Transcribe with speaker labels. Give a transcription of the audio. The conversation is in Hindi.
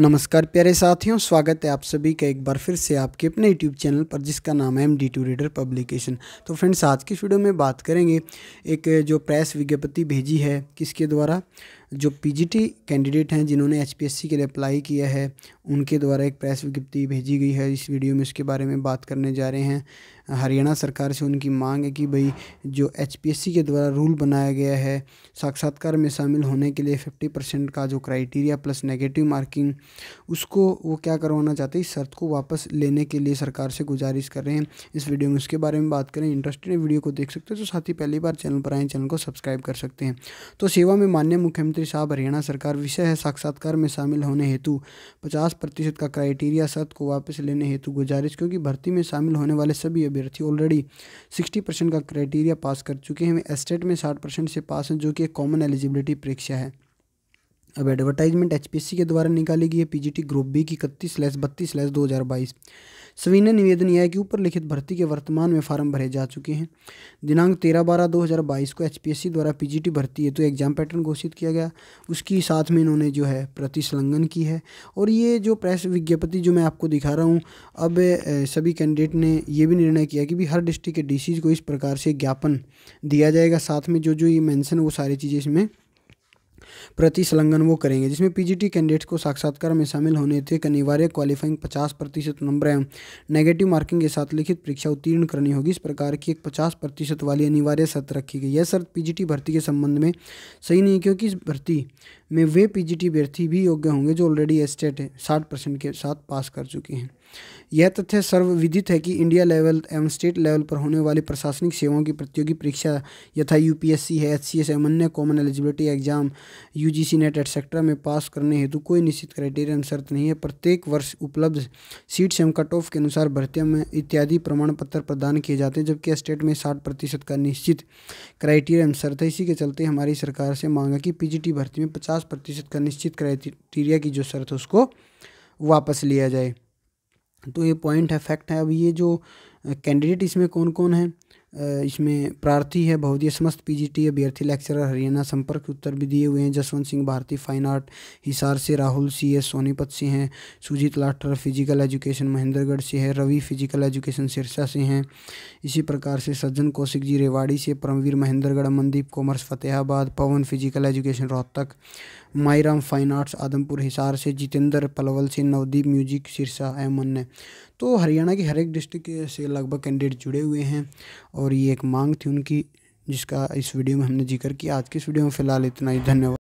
Speaker 1: नमस्कार प्यारे साथियों स्वागत है आप सभी का एक बार फिर से आपके अपने यूट्यूब चैनल पर जिसका नाम है M D two reader publication तो फ्रेंड्स आज की वीडियो में बात करेंगे एक जो प्रेस विज्ञप्ति भेजी है किसके द्वारा जो पीजीटी कैंडिडेट हैं जिन्होंने एचपीएससी के लिए अप्लाई किया है उनके द्वारा एक प्रेस विज्ञप्ति भेजी गई है इस वीडियो में इसके बारे में बात करने जा रहे हैं हरियाणा सरकार से उनकी मांग है कि भाई जो एचपीएससी के द्वारा रूल बनाया गया है साक्षात्कार में शामिल होने के लिए फिफ्टी परसेंट का जो क्राइटेरिया प्लस नेगेटिव मार्किंग उसको वो क्या करवाना चाहते हैं इस शर्त को वापस लेने के लिए सरकार से गुजारिश कर रहे हैं इस वीडियो में उसके बारे में बात करें इंटरेस्टेड वीडियो को देख सकते हैं तो साथ ही पहली बार चैनल पर आए चैनल को सब्सक्राइब कर सकते हैं तो सेवा में मान्य मुख्यमंत्री मंत्री साहब हरियाणा सरकार विषय है साक्षात्कार में शामिल होने हेतु पचास प्रतिशत का क्राइटेरिया शर्त को वापस लेने हेतु गुजारिश क्योंकि भर्ती में शामिल होने वाले सभी अभ्यर्थी ऑलरेडी सिक्सटी परसेंट का क्राइटेरिया पास कर चुके हैं वे एस्टेट में साठ परसेंट से पास हैं जो कि एक कॉमन एलिजिबिलिटी परीक्षा है अब एडवर्टाइजमेंट एच के द्वारा निकाली गई है पीजीटी ग्रुप बी की इकतीस स्लैस बत्तीस स्लैस दो हज़ार बाईस सभी ने निवेदन यह है कि ऊपर लिखित भर्ती के वर्तमान में फॉर्म भरे जा चुके हैं दिनांक तेरह बारह दो हज़ार बाईस को एच द्वारा पीजीटी भर्ती है तो एग्ज़ाम पैटर्न घोषित किया गया उसकी साथ में इन्होंने जो है प्रतिसंलग्न की है और ये जो प्रेस विज्ञप्ति जो मैं आपको दिखा रहा हूँ अब सभी कैंडिडेट ने यह भी निर्णय किया कि भी हर डिस्ट्रिक्ट के डी को इस प्रकार से ज्ञापन दिया जाएगा साथ में जो जो ये मैंसन वो सारी चीज़ें इसमें प्रति संलग्न वो करेंगे जिसमें पीजीटी कैंडिडेट्स को साक्षात्कार में शामिल होने थे अनिवार्य क्वालिफाइंग पचास प्रतिशत नंबर एवं नेगेटिव मार्किंग के साथ लिखित परीक्षा उत्तीर्ण करनी होगी इस प्रकार की एक पचास प्रतिशत वाली अनिवार्य शर्त रखी गई यह शर्त पीजीटी भर्ती के संबंध में सही नहीं क्योंकि इस भर्ती में वे पीजीटी अभ्यर्थी भी योग्य होंगे जो ऑलरेडी एस्टेट साठ परसेंट के साथ पास कर चुके हैं यह तथ्य सर्वविदित है कि इंडिया लेवल एवं स्टेट लेवल पर होने वाली प्रशासनिक सेवाओं की प्रतियोगी परीक्षा यथा यूपीएससी है एच सी एस एवं अन्य common eligibility exam UGC NET etcetera में पास करने हेतु कोई निश्चित क्राइटेरिया शर्त नहीं है प्रत्येक वर्ष उपलब्ध सीट्स एवं कट ऑफ के अनुसार भर्तियों में इत्यादि प्रमाण पत्र प्रदान किए जाते हैं जबकि स्टेट में साठ प्रतिशत का निश्चित क्राइटेरिया एवं शर्त है इसी के चलते हमारी सरकार से मांगा कि टी भर्ती में पचास प्रतिशत का निश्चित क्राइटेरिया की जो शर्त है उसको वापस लिया जाए तो ये पॉइंट है फैक्ट है अब ये जो कैंडिडेट इसमें कौन कौन है इसमें प्रार्थी है बहुत ही समस्त पीजीटी अभ्यर्थी लेक्चरर हरियाणा संपर्क उत्तर भी दिए हुए हैं जसवंत सिंह भारती फाइन आर्ट हिसार से राहुल सी एस सोनीपत से हैं सुजीत लाठर फिजिकल एजुकेशन महेंद्रगढ़ से है रवि फिजिकल एजुकेशन सिरसा से हैं इसी प्रकार से सज्जन कौशिक जी रेवाड़ी से Paramvir Mahendragarh Amandeep commerce Fatehabad Pawan physical education Rohtak Mairam fine arts Adampur Hisar से जितेंद्र पलवल से नवदीप म्यूजिक सिरसा एमन ने तो हरियाणा के हर एक डिस्ट्रिक्ट से लगभग कैंडिडेट जुड़े हुए हैं और और ये एक मांग थी उनकी जिसका इस वीडियो में हमने जिक्र किया आज की इस वीडियो में फ़िलहाल इतना ही धन्यवाद